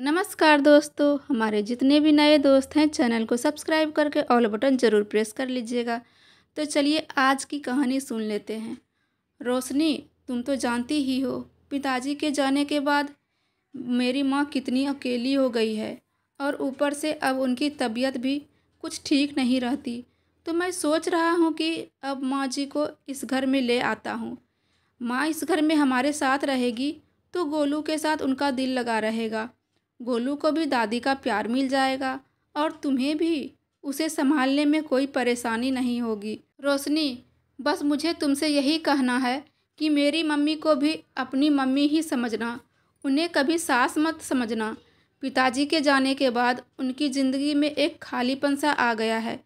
नमस्कार दोस्तों हमारे जितने भी नए दोस्त हैं चैनल को सब्सक्राइब करके ऑल बटन ज़रूर प्रेस कर लीजिएगा तो चलिए आज की कहानी सुन लेते हैं रोशनी तुम तो जानती ही हो पिताजी के जाने के बाद मेरी माँ कितनी अकेली हो गई है और ऊपर से अब उनकी तबीयत भी कुछ ठीक नहीं रहती तो मैं सोच रहा हूँ कि अब माँ जी को इस घर में ले आता हूँ माँ इस घर में हमारे साथ रहेगी तो गोलू के साथ उनका दिल लगा रहेगा गोलू को भी दादी का प्यार मिल जाएगा और तुम्हें भी उसे संभालने में कोई परेशानी नहीं होगी रोशनी बस मुझे तुमसे यही कहना है कि मेरी मम्मी को भी अपनी मम्मी ही समझना उन्हें कभी सास मत समझना पिताजी के जाने के बाद उनकी ज़िंदगी में एक खालीपन सा आ गया है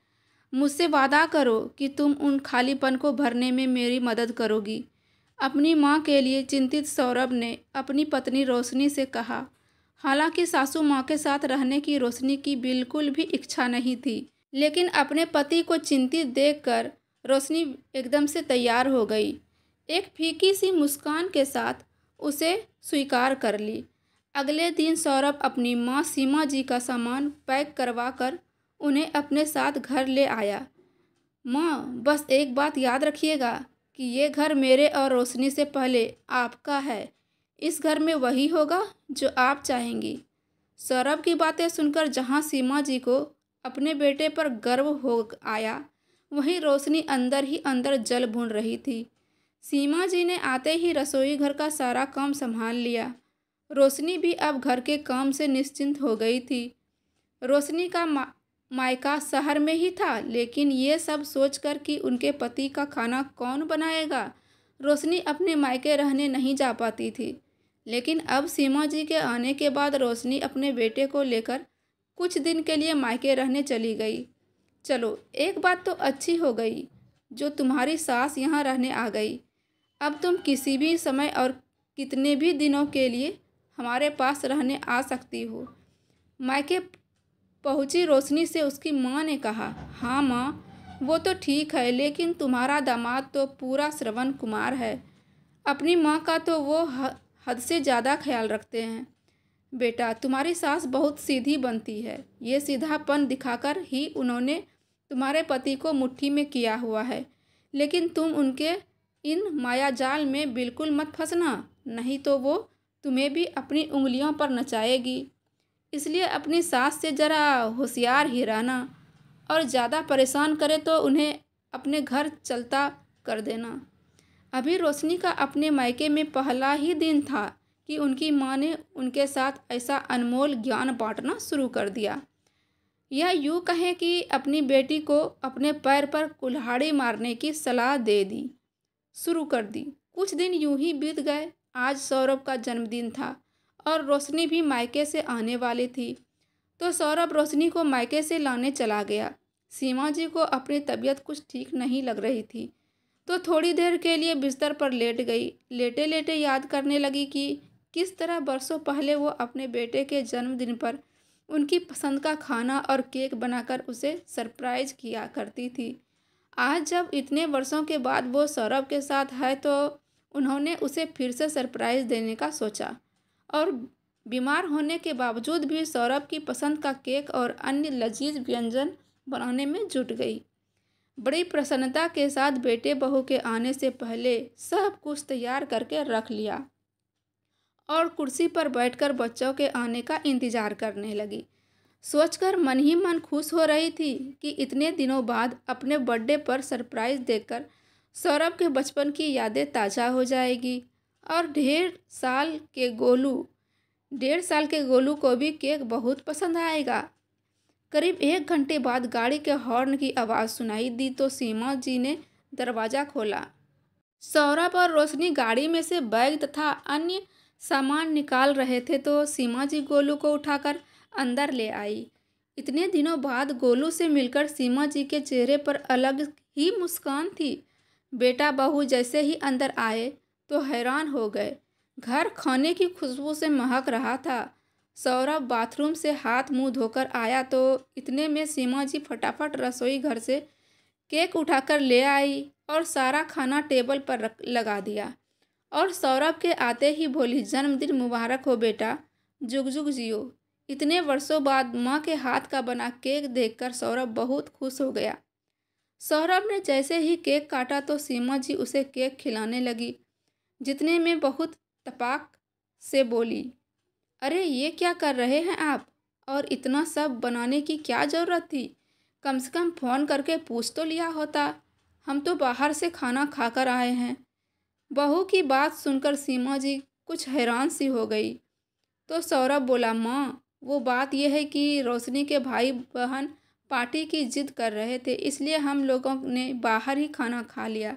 मुझसे वादा करो कि तुम उन खालीपन को भरने में मेरी मदद करोगी अपनी माँ के लिए चिंतित सौरभ ने अपनी पत्नी रोशनी से कहा हालांकि सासू माँ के साथ रहने की रोशनी की बिल्कुल भी इच्छा नहीं थी लेकिन अपने पति को चिंतित देखकर रोशनी एकदम से तैयार हो गई एक फीकी सी मुस्कान के साथ उसे स्वीकार कर ली अगले दिन सौरभ अपनी माँ सीमा जी का सामान पैक करवा कर उन्हें अपने साथ घर ले आया माँ बस एक बात याद रखिएगा कि ये घर मेरे और रोशनी से पहले आपका है इस घर में वही होगा जो आप चाहेंगी सौरभ की बातें सुनकर जहाँ सीमा जी को अपने बेटे पर गर्व हो आया वहीं रोशनी अंदर ही अंदर जल भून रही थी सीमा जी ने आते ही रसोई घर का सारा काम संभाल लिया रोशनी भी अब घर के काम से निश्चिंत हो गई थी रोशनी का मा, मायका शहर में ही था लेकिन ये सब सोचकर कि उनके पति का खाना कौन बनाएगा रोशनी अपने मायके रहने नहीं जा पाती थी लेकिन अब सीमा जी के आने के बाद रोशनी अपने बेटे को लेकर कुछ दिन के लिए मायके रहने चली गई चलो एक बात तो अच्छी हो गई जो तुम्हारी सास यहाँ रहने आ गई अब तुम किसी भी समय और कितने भी दिनों के लिए हमारे पास रहने आ सकती हो मायके पहुँची रोशनी से उसकी माँ ने कहा हाँ माँ वो तो ठीक है लेकिन तुम्हारा दामाद तो पूरा श्रवण कुमार है अपनी माँ का तो वो हद से ज़्यादा ख्याल रखते हैं बेटा तुम्हारी सास बहुत सीधी बनती है ये सीधापन दिखाकर ही उन्होंने तुम्हारे पति को मुट्ठी में किया हुआ है लेकिन तुम उनके इन माया जाल में बिल्कुल मत फंसना नहीं तो वो तुम्हें भी अपनी उंगलियों पर नचाएगी इसलिए अपनी सास से ज़रा होशियार ही रहना और ज़्यादा परेशान करे तो उन्हें अपने घर चलता कर देना अभी रोशनी का अपने मायके में पहला ही दिन था कि उनकी माँ ने उनके साथ ऐसा अनमोल ज्ञान बांटना शुरू कर दिया यह यूँ कहें कि अपनी बेटी को अपने पैर पर कुल्हाड़ी मारने की सलाह दे दी शुरू कर दी कुछ दिन यूं ही बीत गए आज सौरभ का जन्मदिन था और रोशनी भी मायके से आने वाली थी तो सौरभ रोशनी को मायके से लाने चला गया सीमा जी को अपनी तबीयत कुछ ठीक नहीं लग रही थी तो थोड़ी देर के लिए बिस्तर पर लेट गई लेटे लेटे याद करने लगी कि किस तरह बरसों पहले वो अपने बेटे के जन्मदिन पर उनकी पसंद का खाना और केक बनाकर उसे सरप्राइज किया करती थी आज जब इतने वर्षों के बाद वो सौरभ के साथ है तो उन्होंने उसे फिर से सरप्राइज देने का सोचा और बीमार होने के बावजूद भी सौरभ की पसंद का केक और अन्य लजीज व्यंजन बनाने में जुट गई बड़ी प्रसन्नता के साथ बेटे बहू के आने से पहले सब कुछ तैयार करके रख लिया और कुर्सी पर बैठकर बच्चों के आने का इंतज़ार करने लगी सोचकर मन ही मन खुश हो रही थी कि इतने दिनों बाद अपने बर्थडे पर सरप्राइज़ देकर सौरभ के बचपन की यादें ताज़ा हो जाएगी और ढेर साल के गोलू डेढ़ साल के गोलू को भी केक बहुत पसंद आएगा करीब एक घंटे बाद गाड़ी के हॉर्न की आवाज़ सुनाई दी तो सीमा जी ने दरवाज़ा खोला सौरभ और रोशनी गाड़ी में से बैग तथा अन्य सामान निकाल रहे थे तो सीमा जी गोलू को उठाकर अंदर ले आई इतने दिनों बाद गोलू से मिलकर सीमा जी के चेहरे पर अलग ही मुस्कान थी बेटा बहू जैसे ही अंदर आए तो हैरान हो गए घर खाने की खुशबू से महक रहा था सौरभ बाथरूम से हाथ मुंह धोकर आया तो इतने में सीमा जी फटाफट रसोई घर से केक उठाकर ले आई और सारा खाना टेबल पर रख लगा दिया और सौरभ के आते ही बोली जन्मदिन मुबारक हो बेटा जुग जुग जियो इतने वर्षों बाद माँ के हाथ का बना केक देखकर सौरभ बहुत खुश हो गया सौरभ ने जैसे ही केक काटा तो सीमा जी उसे केक खिलाने लगी जितने में बहुत तपाक से बोली अरे ये क्या कर रहे हैं आप और इतना सब बनाने की क्या ज़रूरत थी कम से कम फ़ोन करके पूछ तो लिया होता हम तो बाहर से खाना खाकर आए हैं बहू की बात सुनकर सीमा जी कुछ हैरान सी हो गई तो सौरभ बोला माँ वो बात यह है कि रोशनी के भाई बहन पार्टी की जिद कर रहे थे इसलिए हम लोगों ने बाहर ही खाना खा लिया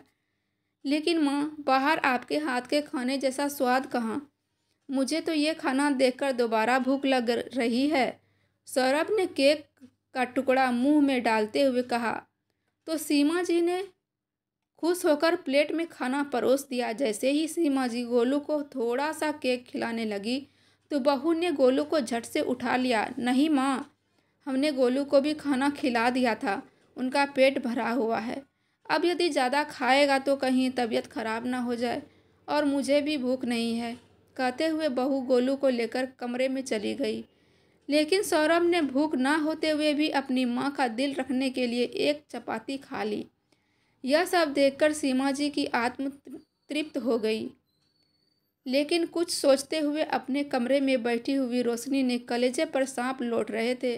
लेकिन माँ बाहर आपके हाथ के खाने जैसा स्वाद कहाँ मुझे तो ये खाना देखकर दोबारा भूख लग रही है सौरभ ने केक का टुकड़ा मुंह में डालते हुए कहा तो सीमा जी ने खुश होकर प्लेट में खाना परोस दिया जैसे ही सीमा जी गोलू को थोड़ा सा केक खिलाने लगी तो बहू ने गोलू को झट से उठा लिया नहीं माँ हमने गोलू को भी खाना खिला दिया था उनका पेट भरा हुआ है अब यदि ज़्यादा खाएगा तो कहीं तबीयत ख़राब ना हो जाए और मुझे भी भूख नहीं है कहते हुए बहू गोलू को लेकर कमरे में चली गई लेकिन सौरभ ने भूख ना होते हुए भी अपनी माँ का दिल रखने के लिए एक चपाती खा ली यह सब देखकर सीमा जी की आत्म तृप्त हो गई लेकिन कुछ सोचते हुए अपने कमरे में बैठी हुई रोशनी ने कलेजे पर सांप लौट रहे थे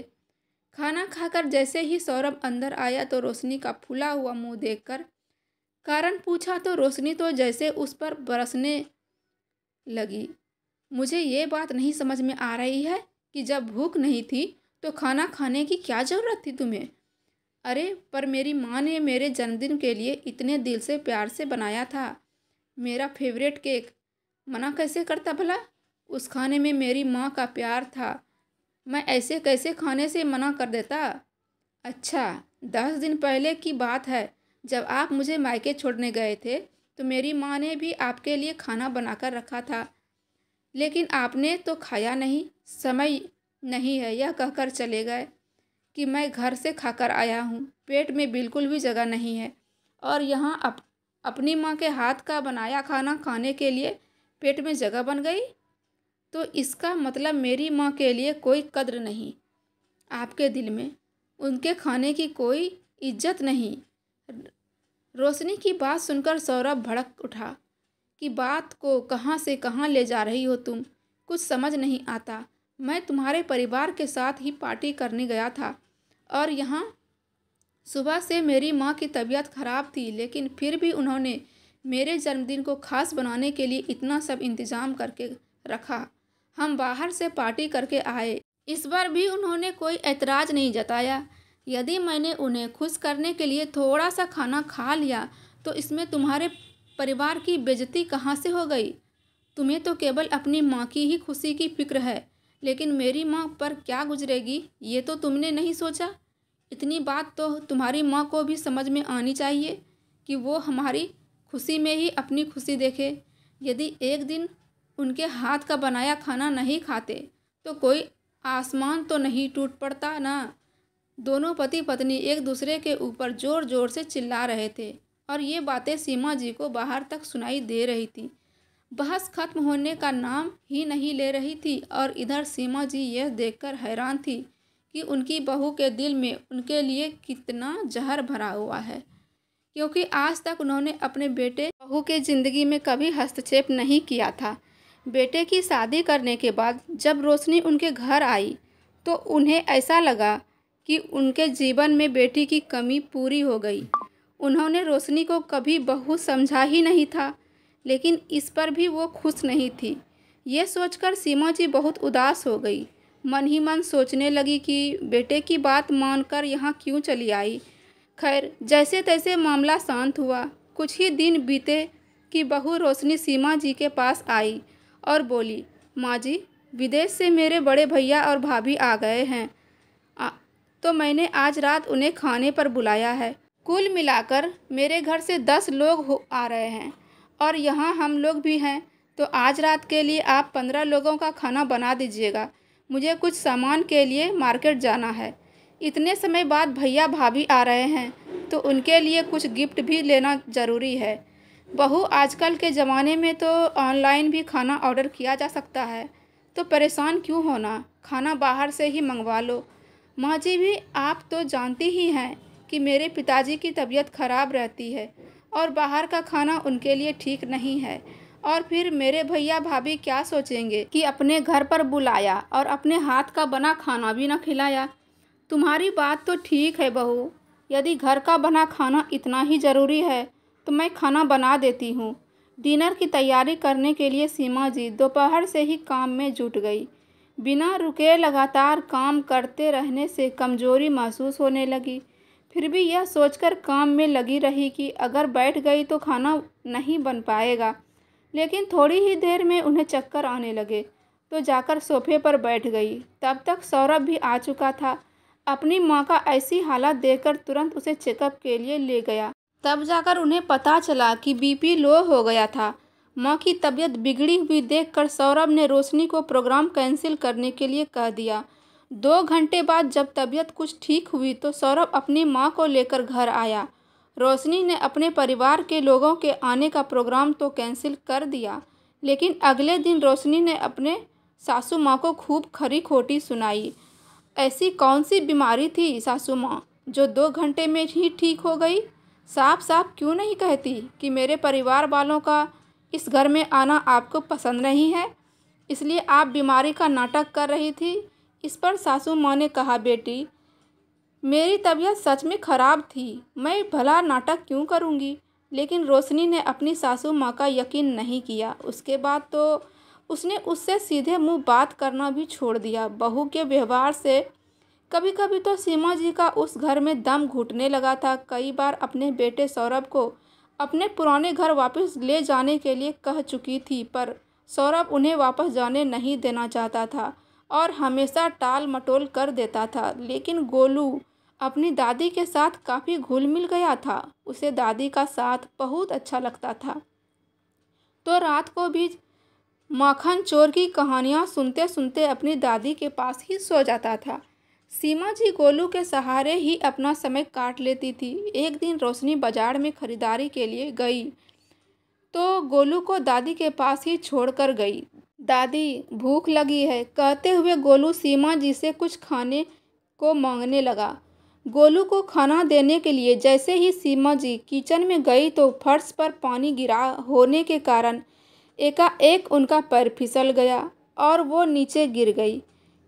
खाना खाकर जैसे ही सौरभ अंदर आया तो रोशनी का फूला हुआ मुंह देखकर कारण पूछा तो रोशनी तो जैसे उस पर बरसने लगी मुझे ये बात नहीं समझ में आ रही है कि जब भूख नहीं थी तो खाना खाने की क्या ज़रूरत थी तुम्हें अरे पर मेरी माँ ने मेरे जन्मदिन के लिए इतने दिल से प्यार से बनाया था मेरा फेवरेट केक मना कैसे करता भला उस खाने में मेरी माँ का प्यार था मैं ऐसे कैसे खाने से मना कर देता अच्छा दस दिन पहले की बात है जब आप मुझे मायके छोड़ने गए थे तो मेरी माँ ने भी आपके लिए खाना बनाकर रखा था लेकिन आपने तो खाया नहीं समय नहीं है यह कहकर चले गए कि मैं घर से खाकर आया हूँ पेट में बिल्कुल भी जगह नहीं है और यहाँ अप, अपनी माँ के हाथ का बनाया खाना खाने के लिए पेट में जगह बन गई तो इसका मतलब मेरी माँ के लिए कोई कद्र नहीं आपके दिल में उनके खाने की कोई इज्जत नहीं रोशनी की बात सुनकर सौरभ भड़क उठा कि बात को कहाँ से कहाँ ले जा रही हो तुम कुछ समझ नहीं आता मैं तुम्हारे परिवार के साथ ही पार्टी करने गया था और यहाँ सुबह से मेरी माँ की तबीयत ख़राब थी लेकिन फिर भी उन्होंने मेरे जन्मदिन को ख़ास बनाने के लिए इतना सब इंतज़ाम करके रखा हम बाहर से पार्टी करके आए इस बार भी उन्होंने कोई ऐतराज़ नहीं जताया यदि मैंने उन्हें खुश करने के लिए थोड़ा सा खाना खा लिया तो इसमें तुम्हारे परिवार की बेजती कहाँ से हो गई तुम्हें तो केवल अपनी माँ की ही खुशी की फिक्र है लेकिन मेरी माँ पर क्या गुजरेगी ये तो तुमने नहीं सोचा इतनी बात तो तुम्हारी माँ को भी समझ में आनी चाहिए कि वो हमारी खुशी में ही अपनी खुशी देखे यदि एक दिन उनके हाथ का बनाया खाना नहीं खाते तो कोई आसमान तो नहीं टूट पड़ता ना दोनों पति पत्नी एक दूसरे के ऊपर ज़ोर ज़ोर से चिल्ला रहे थे और ये बातें सीमा जी को बाहर तक सुनाई दे रही थी बहस खत्म होने का नाम ही नहीं ले रही थी और इधर सीमा जी यह देखकर हैरान थी कि उनकी बहू के दिल में उनके लिए कितना जहर भरा हुआ है क्योंकि आज तक उन्होंने अपने बेटे बहू के ज़िंदगी में कभी हस्तक्षेप नहीं किया था बेटे की शादी करने के बाद जब रोशनी उनके घर आई तो उन्हें ऐसा लगा कि उनके जीवन में बेटी की कमी पूरी हो गई उन्होंने रोशनी को कभी बहू समझा ही नहीं था लेकिन इस पर भी वो खुश नहीं थी ये सोचकर सीमा जी बहुत उदास हो गई मन ही मन सोचने लगी कि बेटे की बात मानकर यहाँ क्यों चली आई खैर जैसे तैसे मामला शांत हुआ कुछ ही दिन बीते कि बहू रोशनी सीमा जी के पास आई और बोली माँ जी विदेश से मेरे बड़े भैया और भाभी आ गए हैं तो मैंने आज रात उन्हें खाने पर बुलाया है कुल मिलाकर मेरे घर से दस लोग हो आ रहे हैं और यहाँ हम लोग भी हैं तो आज रात के लिए आप पंद्रह लोगों का खाना बना दीजिएगा मुझे कुछ सामान के लिए मार्केट जाना है इतने समय बाद भैया भाभी आ रहे हैं तो उनके लिए कुछ गिफ्ट भी लेना ज़रूरी है बहू आजकल के ज़माने में तो ऑनलाइन भी खाना ऑर्डर किया जा सकता है तो परेशान क्यों होना खाना बाहर से ही मंगवा लो माँ जी भी आप तो जानती ही हैं कि मेरे पिताजी की तबीयत खराब रहती है और बाहर का खाना उनके लिए ठीक नहीं है और फिर मेरे भैया भाभी क्या सोचेंगे कि अपने घर पर बुलाया और अपने हाथ का बना खाना भी ना खिलाया तुम्हारी बात तो ठीक है बहू यदि घर का बना खाना इतना ही ज़रूरी है तो मैं खाना बना देती हूँ डिनर की तैयारी करने के लिए सीमा जी दोपहर से ही काम में जुट गई बिना रुके लगातार काम करते रहने से कमज़ोरी महसूस होने लगी फिर भी यह सोचकर काम में लगी रही कि अगर बैठ गई तो खाना नहीं बन पाएगा लेकिन थोड़ी ही देर में उन्हें चक्कर आने लगे तो जाकर सोफे पर बैठ गई तब तक सौरभ भी आ चुका था अपनी माँ का ऐसी हालत देखकर तुरंत उसे चेकअप के लिए ले गया तब जाकर उन्हें पता चला कि बीपी लो हो गया था माँ की तबीयत बिगड़ी हुई देखकर सौरभ ने रोशनी को प्रोग्राम कैंसिल करने के लिए कह दिया दो घंटे बाद जब तबीयत कुछ ठीक हुई तो सौरभ अपनी माँ को लेकर घर आया रोशनी ने अपने परिवार के लोगों के आने का प्रोग्राम तो कैंसिल कर दिया लेकिन अगले दिन रोशनी ने अपने सासू माँ को खूब खरी खोटी सुनाई ऐसी कौन सी बीमारी थी सासू माँ जो दो घंटे में ही ठीक हो गई साफ साफ क्यों नहीं कहती कि मेरे परिवार वालों का इस घर में आना आपको पसंद नहीं है इसलिए आप बीमारी का नाटक कर रही थी इस पर सासू माँ ने कहा बेटी मेरी तबीयत सच में ख़राब थी मैं भला नाटक क्यों करूँगी लेकिन रोशनी ने अपनी सासू माँ का यकीन नहीं किया उसके बाद तो उसने उससे सीधे मुंह बात करना भी छोड़ दिया बहू के व्यवहार से कभी कभी तो सीमा जी का उस घर में दम घुटने लगा था कई बार अपने बेटे सौरभ को अपने पुराने घर वापस ले जाने के लिए कह चुकी थी पर सौरभ उन्हें वापस जाने नहीं देना चाहता था और हमेशा टाल मटोल कर देता था लेकिन गोलू अपनी दादी के साथ काफ़ी घुल मिल गया था उसे दादी का साथ बहुत अच्छा लगता था तो रात को भी माखन चोर की कहानियाँ सुनते सुनते अपनी दादी के पास ही सो जाता था सीमा जी गोलू के सहारे ही अपना समय काट लेती थी एक दिन रोशनी बाजार में खरीदारी के लिए गई तो गोलू को दादी के पास ही छोड़कर गई दादी भूख लगी है कहते हुए गोलू सीमा जी से कुछ खाने को मांगने लगा गोलू को खाना देने के लिए जैसे ही सीमा जी किचन में गई तो फर्श पर पानी गिरा होने के कारण एकाएक उनका पैर फिसल गया और वो नीचे गिर गई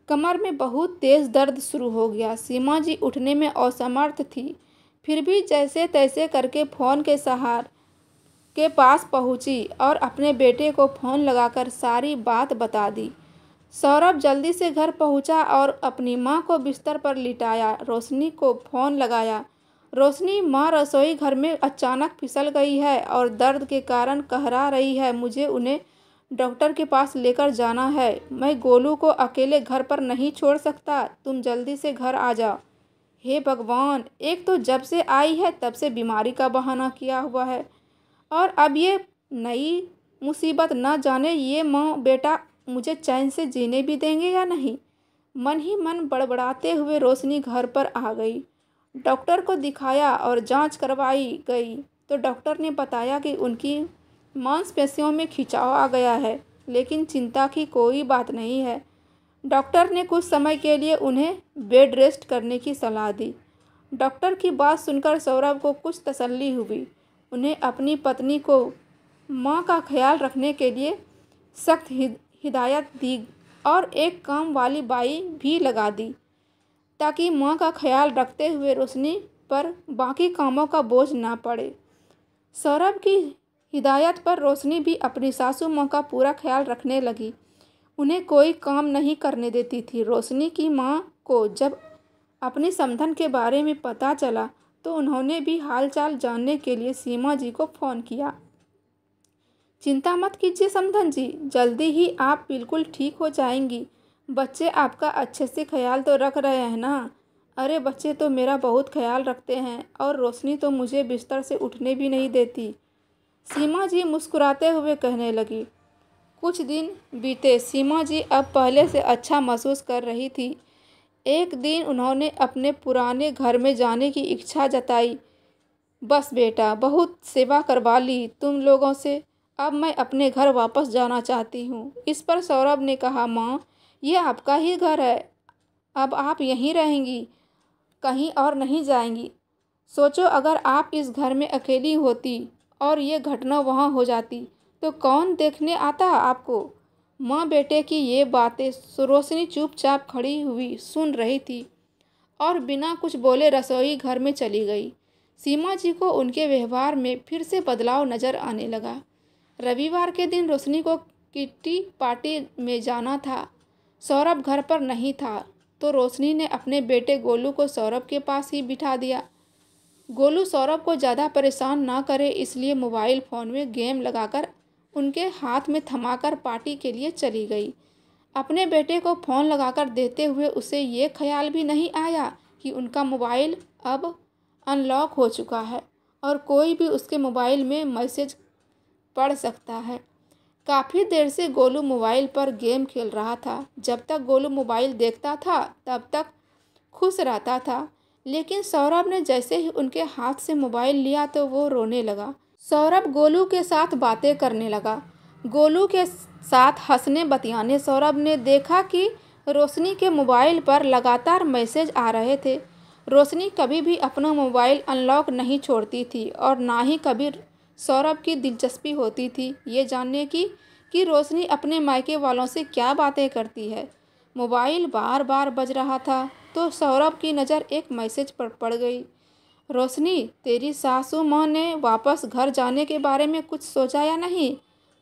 कमर में बहुत तेज दर्द शुरू हो गया सीमा जी उठने में असमर्थ थी फिर भी जैसे तैसे करके फ़ोन के सहार के पास पहुंची और अपने बेटे को फ़ोन लगाकर सारी बात बता दी सौरभ जल्दी से घर पहुंचा और अपनी माँ को बिस्तर पर लिटाया रोशनी को फ़ोन लगाया रोशनी माँ रसोई घर में अचानक फिसल गई है और दर्द के कारण कहरा रही है मुझे उन्हें डॉक्टर के पास लेकर जाना है मैं गोलू को अकेले घर पर नहीं छोड़ सकता तुम जल्दी से घर आ जाओ हे भगवान एक तो जब से आई है तब से बीमारी का बहाना किया हुआ है और अब ये नई मुसीबत न जाने ये माँ बेटा मुझे चैन से जीने भी देंगे या नहीं मन ही मन बड़बड़ाते हुए रोशनी घर पर आ गई डॉक्टर को दिखाया और जांच करवाई गई तो डॉक्टर ने बताया कि उनकी मांसपेशियों में खिंचाव आ गया है लेकिन चिंता की कोई बात नहीं है डॉक्टर ने कुछ समय के लिए उन्हें बेड रेस्ट करने की सलाह दी डॉक्टर की बात सुनकर सौरभ को कुछ तसल्ली हुई उन्हें अपनी पत्नी को माँ का ख्याल रखने के लिए सख्त हिदायत दी और एक काम वाली बाई भी लगा दी ताकि माँ का ख्याल रखते हुए रोशनी पर बाकी कामों का बोझ ना पड़े सौरभ की हिदायत पर रोशनी भी अपनी सासू माँ का पूरा ख्याल रखने लगी उन्हें कोई काम नहीं करने देती थी रोशनी की माँ को जब अपने समधन के बारे में पता चला तो उन्होंने भी हालचाल जानने के लिए सीमा जी को फ़ोन किया चिंता मत कीजिए समधन जी जल्दी ही आप बिल्कुल ठीक हो जाएंगी बच्चे आपका अच्छे से ख्याल तो रख रहे हैं ना अरे बच्चे तो मेरा बहुत ख्याल रखते हैं और रोशनी तो मुझे बिस्तर से उठने भी नहीं देती सीमा जी मुस्कुराते हुए कहने लगी कुछ दिन बीते सीमा जी अब पहले से अच्छा महसूस कर रही थी एक दिन उन्होंने अपने पुराने घर में जाने की इच्छा जताई बस बेटा बहुत सेवा करवा ली तुम लोगों से अब मैं अपने घर वापस जाना चाहती हूँ इस पर सौरभ ने कहा माँ ये आपका ही घर है अब आप यहीं रहेंगी कहीं और नहीं जाएंगी सोचो अगर आप इस घर में अकेली होती और ये घटना वहाँ हो जाती तो कौन देखने आता आपको माँ बेटे की ये बातें सुरोशनी चुपचाप खड़ी हुई सुन रही थी और बिना कुछ बोले रसोई घर में चली गई सीमा जी को उनके व्यवहार में फिर से बदलाव नज़र आने लगा रविवार के दिन रोशनी को किट्टी पार्टी में जाना था सौरभ घर पर नहीं था तो रोशनी ने अपने बेटे गोलू को सौरभ के पास ही बिठा दिया गोलू सौरभ को ज़्यादा परेशान ना करे इसलिए मोबाइल फ़ोन में गेम लगाकर उनके हाथ में थमाकर पार्टी के लिए चली गई अपने बेटे को फ़ोन लगाकर देते हुए उसे ये ख्याल भी नहीं आया कि उनका मोबाइल अब अनलॉक हो चुका है और कोई भी उसके मोबाइल में मैसेज पढ़ सकता है काफ़ी देर से गोलू मोबाइल पर गेम खेल रहा था जब तक गोलू मोबाइल देखता था तब तक खुश रहता था लेकिन सौरभ ने जैसे ही उनके हाथ से मोबाइल लिया तो वो रोने लगा सौरभ गोलू के साथ बातें करने लगा गोलू के साथ हंसने बतियाने सौरभ ने देखा कि रोशनी के मोबाइल पर लगातार मैसेज आ रहे थे रोशनी कभी भी अपना मोबाइल अनलॉक नहीं छोड़ती थी और ना ही कभी सौरभ की दिलचस्पी होती थी ये जानने की कि रोशनी अपने मायके वालों से क्या बातें करती है मोबाइल बार बार बज रहा था तो सौरभ की नज़र एक मैसेज पर पड़ गई रोशनी तेरी सासू माँ ने वापस घर जाने के बारे में कुछ सोचा या नहीं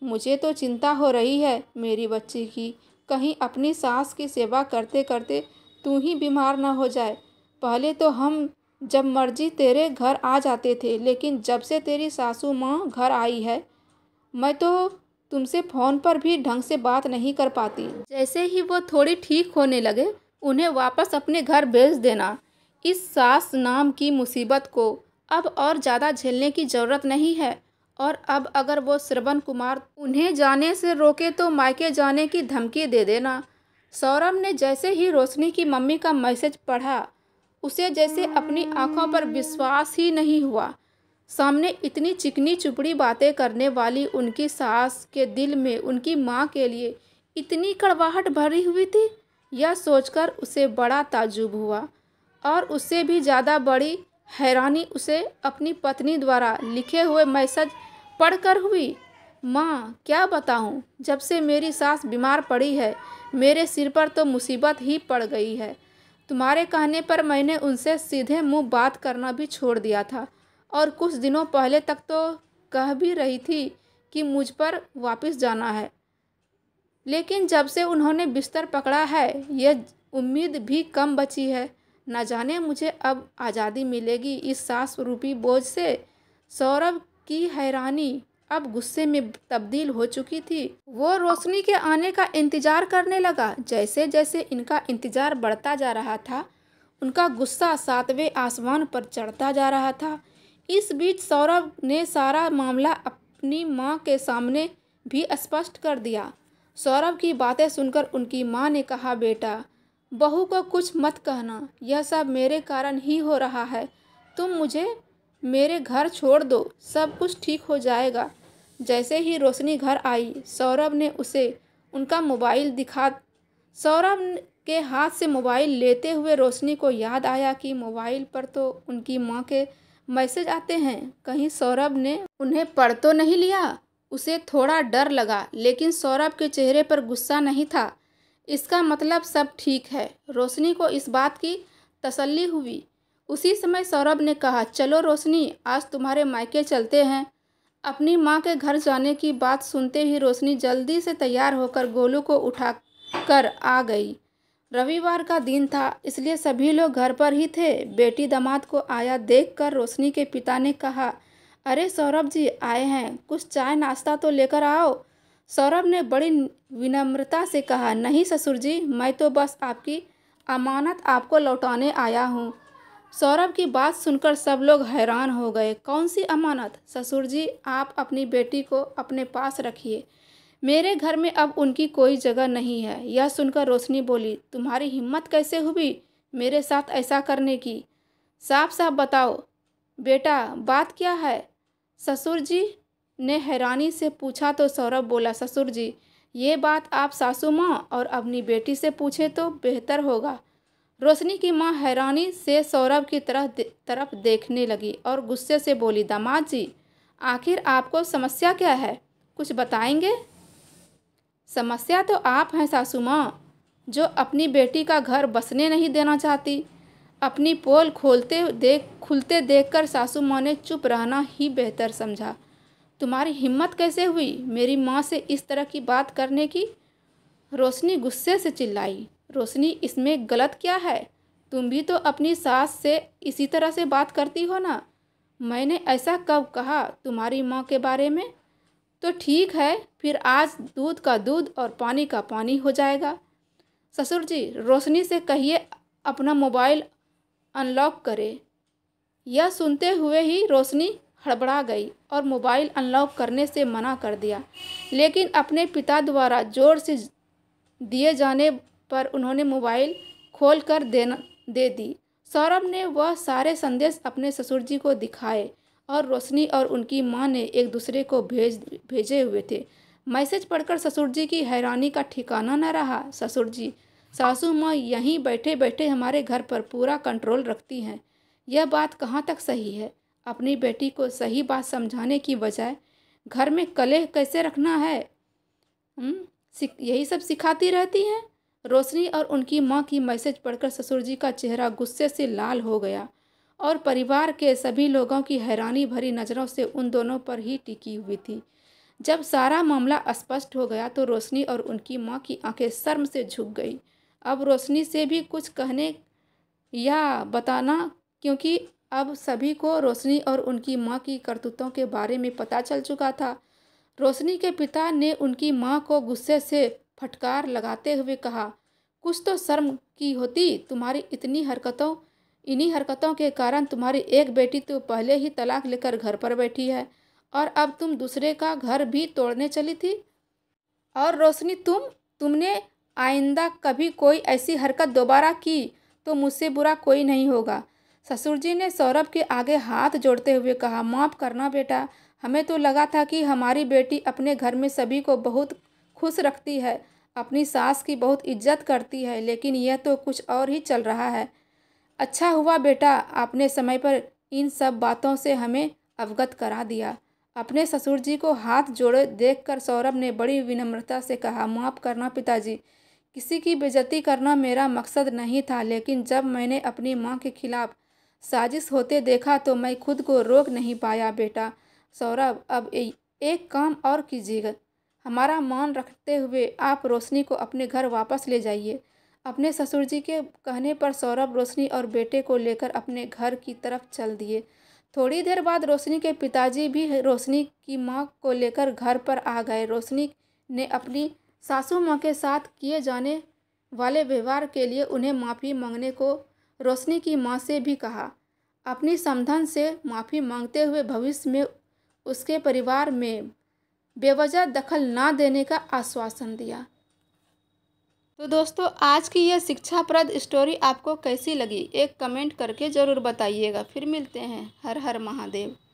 मुझे तो चिंता हो रही है मेरी बच्ची की कहीं अपनी सास की सेवा करते करते तू ही बीमार ना हो जाए पहले तो हम जब मर्जी तेरे घर आ जाते थे लेकिन जब से तेरी सासू माँ घर आई है मैं तो तुमसे फ़ोन पर भी ढंग से बात नहीं कर पाती जैसे ही वो थोड़ी ठीक होने लगे उन्हें वापस अपने घर भेज देना इस सास नाम की मुसीबत को अब और ज़्यादा झेलने की ज़रूरत नहीं है और अब अगर वो श्रवण कुमार उन्हें जाने से रोके तो मायके जाने की धमकी दे देना सौरभ ने जैसे ही रोशनी की मम्मी का मैसेज पढ़ा उसे जैसे अपनी आंखों पर विश्वास ही नहीं हुआ सामने इतनी चिकनी चुपड़ी बातें करने वाली उनकी सास के दिल में उनकी माँ के लिए इतनी कड़वाहट भरी हुई थी यह सोचकर उसे बड़ा ताजुब हुआ और उससे भी ज़्यादा बड़ी हैरानी उसे अपनी पत्नी द्वारा लिखे हुए मैसेज पढ़कर हुई माँ क्या बताऊँ जब से मेरी सास बीमार पड़ी है मेरे सिर पर तो मुसीबत ही पड़ गई है तुम्हारे कहने पर मैंने उनसे सीधे मुंह बात करना भी छोड़ दिया था और कुछ दिनों पहले तक तो कह भी रही थी कि मुझ पर वापस जाना है लेकिन जब से उन्होंने बिस्तर पकड़ा है यह उम्मीद भी कम बची है न जाने मुझे अब आज़ादी मिलेगी इस सास रूपी बोझ से सौरभ की हैरानी अब गुस्से में तब्दील हो चुकी थी वो रोशनी के आने का इंतज़ार करने लगा जैसे जैसे इनका इंतज़ार बढ़ता जा रहा था उनका गुस्सा सातवें आसमान पर चढ़ता जा रहा था इस बीच सौरभ ने सारा मामला अपनी माँ के सामने भी स्पष्ट कर दिया सौरभ की बातें सुनकर उनकी माँ ने कहा बेटा बहू को कुछ मत कहना यह सब मेरे कारण ही हो रहा है तुम मुझे मेरे घर छोड़ दो सब कुछ ठीक हो जाएगा जैसे ही रोशनी घर आई सौरभ ने उसे उनका मोबाइल दिखा सौरभ के हाथ से मोबाइल लेते हुए रोशनी को याद आया कि मोबाइल पर तो उनकी माँ के मैसेज आते हैं कहीं सौरभ ने उन्हें पढ़ तो नहीं लिया उसे थोड़ा डर लगा लेकिन सौरभ के चेहरे पर गुस्सा नहीं था इसका मतलब सब ठीक है रोशनी को इस बात की तसल्ली हुई उसी समय सौरभ ने कहा चलो रोशनी आज तुम्हारे मायके चलते हैं अपनी माँ के घर जाने की बात सुनते ही रोशनी जल्दी से तैयार होकर गोलू को उठा कर आ गई रविवार का दिन था इसलिए सभी लोग घर पर ही थे बेटी दामाद को आया देखकर रोशनी के पिता ने कहा अरे सौरभ जी आए हैं कुछ चाय नाश्ता तो लेकर आओ सौरभ ने बड़ी विनम्रता से कहा नहीं ससुर जी मैं तो बस आपकी अमानत आपको लौटाने आया हूँ सौरभ की बात सुनकर सब लोग हैरान हो गए कौन सी अमानत ससुर जी आप अपनी बेटी को अपने पास रखिए मेरे घर में अब उनकी कोई जगह नहीं है यह सुनकर रोशनी बोली तुम्हारी हिम्मत कैसे हुई मेरे साथ ऐसा करने की साफ साफ बताओ बेटा बात क्या है ससुर जी ने हैरानी से पूछा तो सौरभ बोला ससुर जी ये बात आप सासू माँ और अपनी बेटी से पूछे तो बेहतर होगा रोशनी की माँ हैरानी से सौरभ की तरह दे, तरफ देखने लगी और गुस्से से बोली दामाद जी आखिर आपको समस्या क्या है कुछ बताएंगे समस्या तो आप हैं सासू माँ जो अपनी बेटी का घर बसने नहीं देना चाहती अपनी पोल खोलते देख खुलते देखकर सासू माँ ने चुप रहना ही बेहतर समझा तुम्हारी हिम्मत कैसे हुई मेरी माँ से इस तरह की बात करने की रोशनी गुस्से से चिल्लाई रोशनी इसमें गलत क्या है तुम भी तो अपनी सास से इसी तरह से बात करती हो ना मैंने ऐसा कब कहा तुम्हारी माँ के बारे में तो ठीक है फिर आज दूध का दूध और पानी का पानी हो जाएगा ससुर जी रोशनी से कहिए अपना मोबाइल अनलॉक करें यह सुनते हुए ही रोशनी हड़बड़ा गई और मोबाइल अनलॉक करने से मना कर दिया लेकिन अपने पिता द्वारा ज़ोर से दिए जाने पर उन्होंने मोबाइल खोल कर देना दे दी सौरभ ने वह सारे संदेश अपने ससुर जी को दिखाए और रोशनी और उनकी माँ ने एक दूसरे को भेज भेजे हुए थे मैसेज पढ़कर ससुर जी की हैरानी का ठिकाना न रहा ससुर जी सासू माँ यहीं बैठे बैठे हमारे घर पर पूरा कंट्रोल रखती हैं यह बात कहाँ तक सही है अपनी बेटी को सही बात समझाने की बजाय घर में कलेह कैसे रखना है हम्म, यही सब सिखाती रहती हैं रोशनी और उनकी माँ की मैसेज पढ़कर ससुर जी का चेहरा गुस्से से लाल हो गया और परिवार के सभी लोगों की हैरानी भरी नज़रों से उन दोनों पर ही टिकी हुई थी जब सारा मामला स्पष्ट हो गया तो रोशनी और उनकी माँ की आंखें शर्म से झुक गई अब रोशनी से भी कुछ कहने या बताना क्योंकि अब सभी को रोशनी और उनकी माँ की करतूतों के बारे में पता चल चुका था रोशनी के पिता ने उनकी माँ को गुस्से से फटकार लगाते हुए कहा कुछ तो शर्म की होती तुम्हारी इतनी हरकतों इन्हीं हरकतों के कारण तुम्हारी एक बेटी तो पहले ही तलाक लेकर घर पर बैठी है और अब तुम दूसरे का घर भी तोड़ने चली थी और रोशनी तुम तुमने आइंदा कभी कोई ऐसी हरकत दोबारा की तो मुझसे बुरा कोई नहीं होगा ससुर जी ने सौरभ के आगे हाथ जोड़ते हुए कहा माफ़ करना बेटा हमें तो लगा था कि हमारी बेटी अपने घर में सभी को बहुत खुश रखती है अपनी सास की बहुत इज्जत करती है लेकिन यह तो कुछ और ही चल रहा है अच्छा हुआ बेटा आपने समय पर इन सब बातों से हमें अवगत करा दिया अपने ससुर जी को हाथ जोड़े देखकर सौरभ ने बड़ी विनम्रता से कहा माफ़ करना पिताजी किसी की बेजती करना मेरा मकसद नहीं था लेकिन जब मैंने अपनी माँ के खिलाफ साजिश होते देखा तो मैं खुद को रोक नहीं पाया बेटा सौरभ अब ए, एक काम और कीजिएगा हमारा मान रखते हुए आप रोशनी को अपने घर वापस ले जाइए अपने ससुर जी के कहने पर सौरभ रोशनी और बेटे को लेकर अपने घर की तरफ चल दिए थोड़ी देर बाद रोशनी के पिताजी भी रोशनी की माँ को लेकर घर पर आ गए रोशनी ने अपनी सासू माँ के साथ किए जाने वाले व्यवहार के लिए उन्हें माफ़ी मांगने को रोशनी की माँ से भी कहा अपनी समधन से माफ़ी मांगते हुए भविष्य में उसके परिवार में बेवजह दखल ना देने का आश्वासन दिया तो दोस्तों आज की यह शिक्षाप्रद स्टोरी आपको कैसी लगी एक कमेंट करके ज़रूर बताइएगा फिर मिलते हैं हर हर महादेव